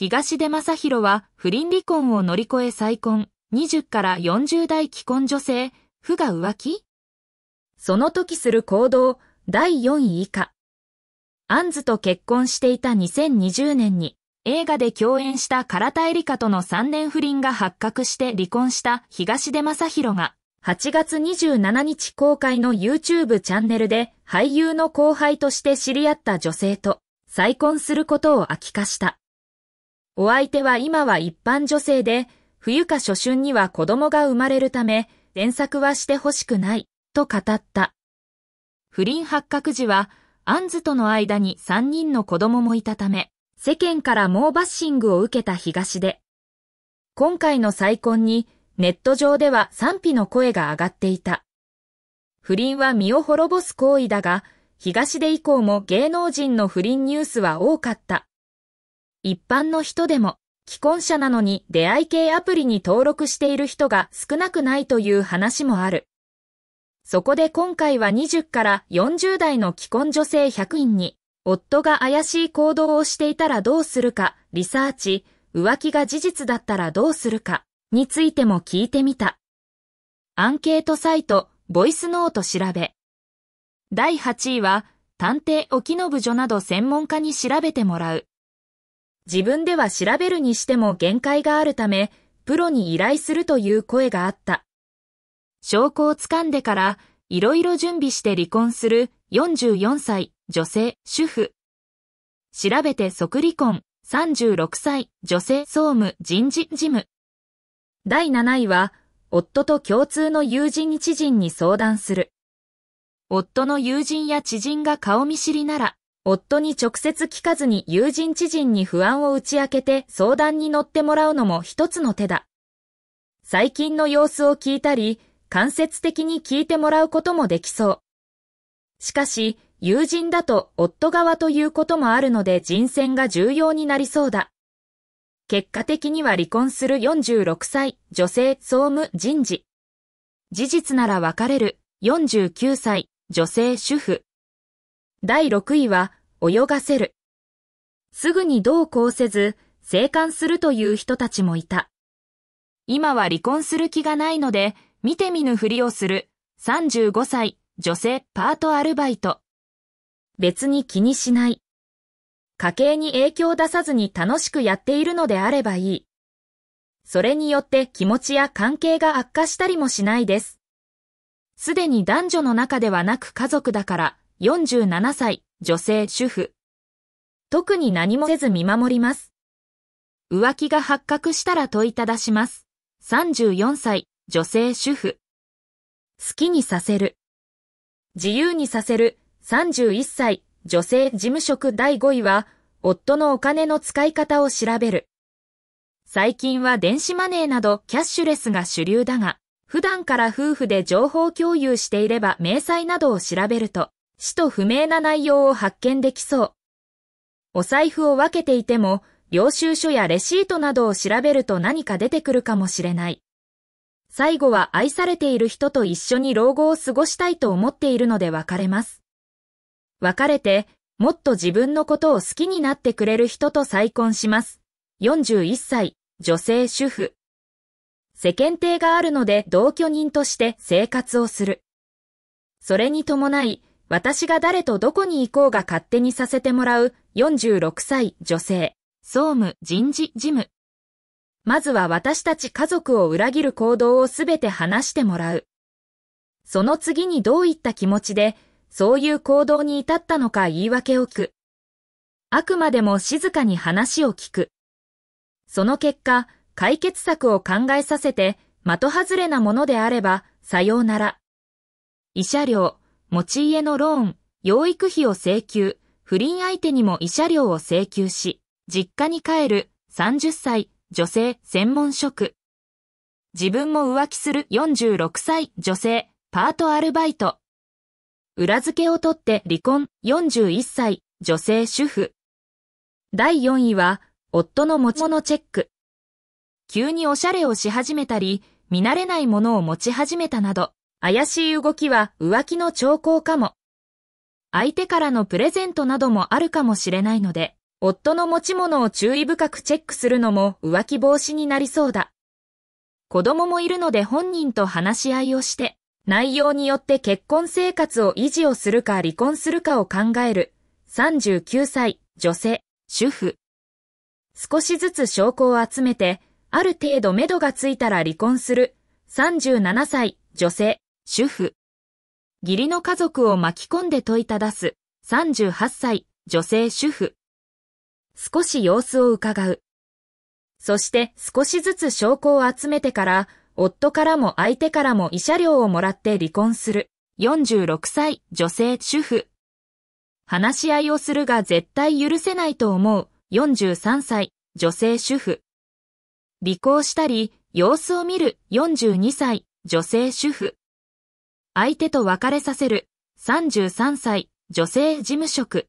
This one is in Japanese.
東出正宏は不倫離婚を乗り越え再婚、20から40代既婚女性、負が浮気その時する行動、第4位以下。アンズと結婚していた2020年に、映画で共演した唐田エリカとの3年不倫が発覚して離婚した東出正宏が、8月27日公開の YouTube チャンネルで俳優の後輩として知り合った女性と再婚することを明かした。お相手は今は一般女性で、冬か初春には子供が生まれるため、連作はしてほしくない、と語った。不倫発覚時は、アンズとの間に3人の子供もいたため、世間から猛バッシングを受けた東で、今回の再婚にネット上では賛否の声が上がっていた。不倫は身を滅ぼす行為だが、東で以降も芸能人の不倫ニュースは多かった。一般の人でも、既婚者なのに出会い系アプリに登録している人が少なくないという話もある。そこで今回は20から40代の既婚女性100人に、夫が怪しい行動をしていたらどうするか、リサーチ、浮気が事実だったらどうするか、についても聞いてみた。アンケートサイト、ボイスノート調べ。第8位は、探偵沖信女など専門家に調べてもらう。自分では調べるにしても限界があるため、プロに依頼するという声があった。証拠をつかんでから、いろいろ準備して離婚する44歳女性主婦。調べて即離婚36歳女性総務人事事務。第7位は、夫と共通の友人知人に相談する。夫の友人や知人が顔見知りなら、夫に直接聞かずに友人知人に不安を打ち明けて相談に乗ってもらうのも一つの手だ。最近の様子を聞いたり、間接的に聞いてもらうこともできそう。しかし、友人だと夫側ということもあるので人選が重要になりそうだ。結果的には離婚する46歳、女性、総務、人事。事実なら別れる、49歳、女性、主婦。第6位は、泳がせる。すぐにどうこうせず、生還するという人たちもいた。今は離婚する気がないので、見て見ぬふりをする、35歳、女性、パートアルバイト。別に気にしない。家計に影響を出さずに楽しくやっているのであればいい。それによって気持ちや関係が悪化したりもしないです。すでに男女の中ではなく家族だから、47歳、女性主婦。特に何もせず見守ります。浮気が発覚したら問いただします。34歳、女性主婦。好きにさせる。自由にさせる。31歳、女性事務職第5位は、夫のお金の使い方を調べる。最近は電子マネーなどキャッシュレスが主流だが、普段から夫婦で情報共有していれば明細などを調べると、死と不明な内容を発見できそう。お財布を分けていても、領収書やレシートなどを調べると何か出てくるかもしれない。最後は愛されている人と一緒に老後を過ごしたいと思っているので別れます。別れて、もっと自分のことを好きになってくれる人と再婚します。41歳、女性主婦。世間体があるので同居人として生活をする。それに伴い、私が誰とどこに行こうが勝手にさせてもらう46歳女性、総務人事事務。まずは私たち家族を裏切る行動をすべて話してもらう。その次にどういった気持ちで、そういう行動に至ったのか言い訳をく。あくまでも静かに話を聞く。その結果、解決策を考えさせて、的外れなものであれば、さようなら。慰謝料、持ち家のローン、養育費を請求、不倫相手にも慰謝料を請求し、実家に帰る、30歳、女性、専門職。自分も浮気する46歳、女性、パートアルバイト。裏付けを取って離婚、41歳、女性主婦。第4位は、夫の持ち物チェック。急におしゃれをし始めたり、見慣れないものを持ち始めたなど、怪しい動きは浮気の兆候かも。相手からのプレゼントなどもあるかもしれないので、夫の持ち物を注意深くチェックするのも浮気防止になりそうだ。子供もいるので本人と話し合いをして、内容によって結婚生活を維持をするか離婚するかを考える。39歳、女性、主婦。少しずつ証拠を集めて、ある程度目処がついたら離婚する。37歳、女性、主婦。義理の家族を巻き込んで問いただす、38歳、女性主婦。少し様子を伺う。そして少しずつ証拠を集めてから、夫からも相手からも慰謝料をもらって離婚する。46歳、女性主婦。話し合いをするが絶対許せないと思う。43歳、女性主婦。離婚したり、様子を見る。42歳、女性主婦。相手と別れさせる、33歳、女性事務職。